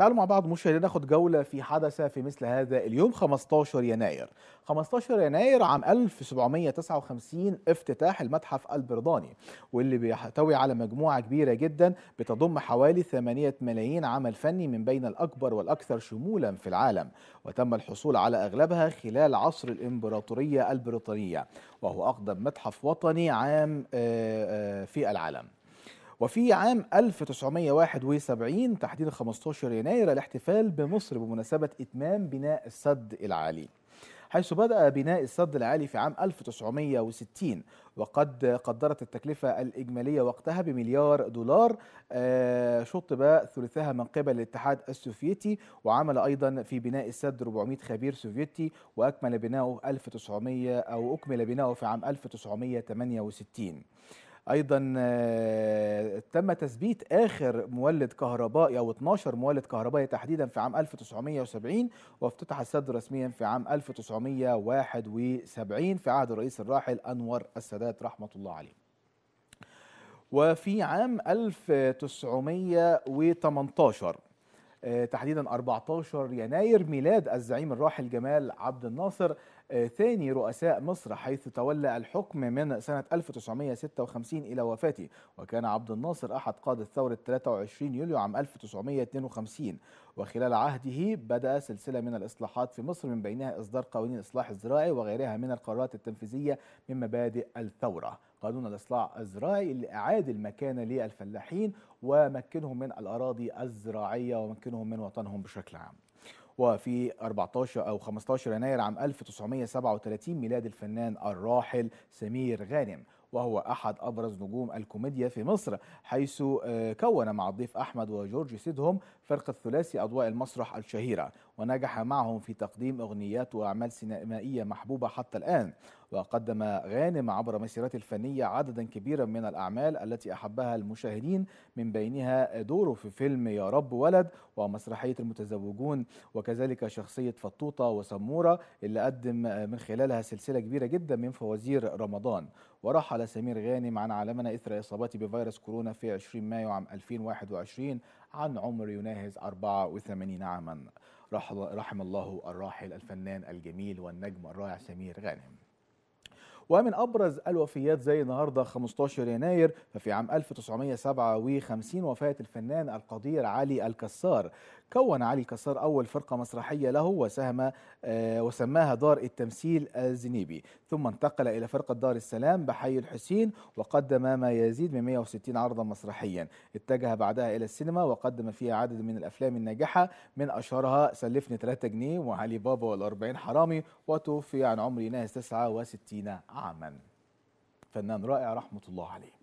تعالوا مع بعض مشاهدينا ناخد جولة في حدث في مثل هذا اليوم 15 يناير 15 يناير عام 1759 افتتاح المتحف البريطاني واللي بيحتوي على مجموعة كبيرة جدا بتضم حوالي 8 ملايين عمل فني من بين الأكبر والأكثر شمولا في العالم وتم الحصول على أغلبها خلال عصر الإمبراطورية البريطانية وهو أقدم متحف وطني عام آه، آه، في العالم وفي عام 1971 تحديدا 15 يناير الاحتفال بمصر بمناسبة إتمام بناء السد العالي حيث بدأ بناء السد العالي في عام 1960 وقد قدرت التكلفة الإجمالية وقتها بمليار دولار آه، شطب ثلثها من قبل الاتحاد السوفيتي وعمل أيضا في بناء السد 400 خبير سوفيتي وأكمل بناؤه 1900 أو أكمل بناؤه في عام 1968 ايضا آه، تم تثبيت اخر مولد كهربائي او 12 مولد كهربائي تحديدا في عام 1970 وافتتح السد رسميا في عام 1971 في عهد الرئيس الراحل انور السادات رحمه الله عليه. وفي عام 1918 آه، تحديدا 14 يناير ميلاد الزعيم الراحل جمال عبد الناصر آه، ثاني رؤساء مصر حيث تولى الحكم من سنة 1956 إلى وفاته وكان عبد الناصر أحد قادة ثورة 23 يوليو عام 1952 وخلال عهده بدأ سلسلة من الإصلاحات في مصر من بينها إصدار قوانين الإصلاح الزراعي وغيرها من القرارات التنفيذية من مبادئ الثورة قانون الإصلاح الزراعي اللي أعاد المكانة للفلاحين ومكنهم من الأراضي الزراعية ومكنهم من وطنهم بشكل عام وفي 14 أو 15 يناير عام 1937 ميلاد الفنان الراحل سمير غانم وهو أحد أبرز نجوم الكوميديا في مصر حيث آه، كون مع الضيف أحمد وجورج سيدهم فرقة ثلاثي أضواء المسرح الشهيرة ونجح معهم في تقديم أغنيات وأعمال سينمائية محبوبة حتى الآن وقدم غانم عبر مسيرته الفنية عددا كبيرا من الأعمال التي أحبها المشاهدين من بينها دوره في فيلم يا رب ولد ومسرحية المتزوجون وكذلك شخصية فطوطة وسمورة اللي قدم آه، من خلالها سلسلة كبيرة جدا من فوازير رمضان ورحل سمير غانم عن عالمنا إثر إصابته بفيروس كورونا في 20 مايو عام 2021 عن عمر يناهز 84 عاما رحم الله الراحل الفنان الجميل والنجم الرائع سمير غانم ومن أبرز الوفيات زي النهاردة 15 يناير ففي عام 1957 وفاة الفنان القدير علي الكسار كون علي الكسار أول فرقة مسرحية له وساهم آه، وسماها دار التمثيل الزنيبي ثم انتقل إلى فرقة دار السلام بحي الحسين وقدم ما يزيد من 160 عرضا مسرحيا اتجه بعدها إلى السينما وقدم فيها عدد من الأفلام الناجحة من أشهرها سلفني 3 جنيه وعلي بابا وال40 حرامي وتوفي عن عمر ناس 69 عام عاما فنان رائع رحمة الله عليه